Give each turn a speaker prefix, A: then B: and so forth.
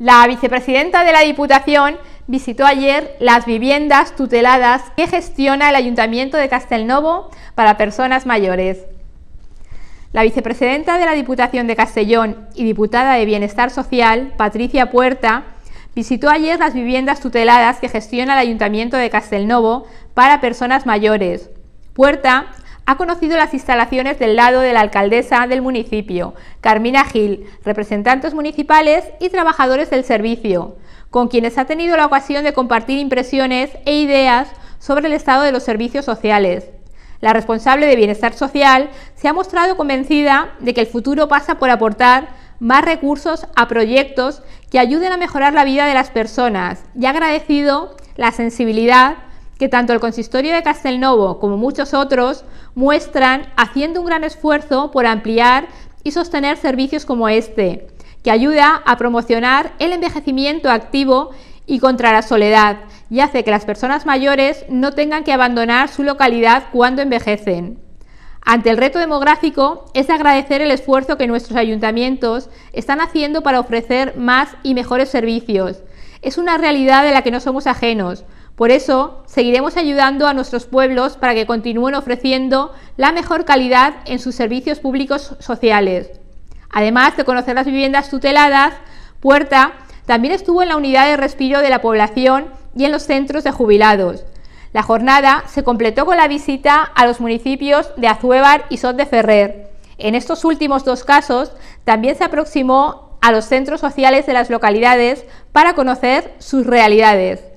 A: La vicepresidenta de la Diputación visitó ayer las viviendas tuteladas que gestiona el Ayuntamiento de Castelnovo para personas mayores. La vicepresidenta de la Diputación de Castellón y diputada de Bienestar Social, Patricia Puerta, visitó ayer las viviendas tuteladas que gestiona el Ayuntamiento de Castelnovo para personas mayores. Puerta ha conocido las instalaciones del lado de la alcaldesa del municipio, Carmina Gil, representantes municipales y trabajadores del servicio, con quienes ha tenido la ocasión de compartir impresiones e ideas sobre el estado de los servicios sociales. La responsable de Bienestar Social se ha mostrado convencida de que el futuro pasa por aportar más recursos a proyectos que ayuden a mejorar la vida de las personas y ha agradecido la sensibilidad que tanto el consistorio de Castelnovo como muchos otros muestran haciendo un gran esfuerzo por ampliar y sostener servicios como este, que ayuda a promocionar el envejecimiento activo y contra la soledad y hace que las personas mayores no tengan que abandonar su localidad cuando envejecen. Ante el reto demográfico es agradecer el esfuerzo que nuestros ayuntamientos están haciendo para ofrecer más y mejores servicios es una realidad de la que no somos ajenos. Por eso, seguiremos ayudando a nuestros pueblos para que continúen ofreciendo la mejor calidad en sus servicios públicos sociales. Además de conocer las viviendas tuteladas, Puerta también estuvo en la unidad de respiro de la población y en los centros de jubilados. La jornada se completó con la visita a los municipios de Azuévar y Sot de Ferrer. En estos últimos dos casos también se aproximó a los centros sociales de las localidades para conocer sus realidades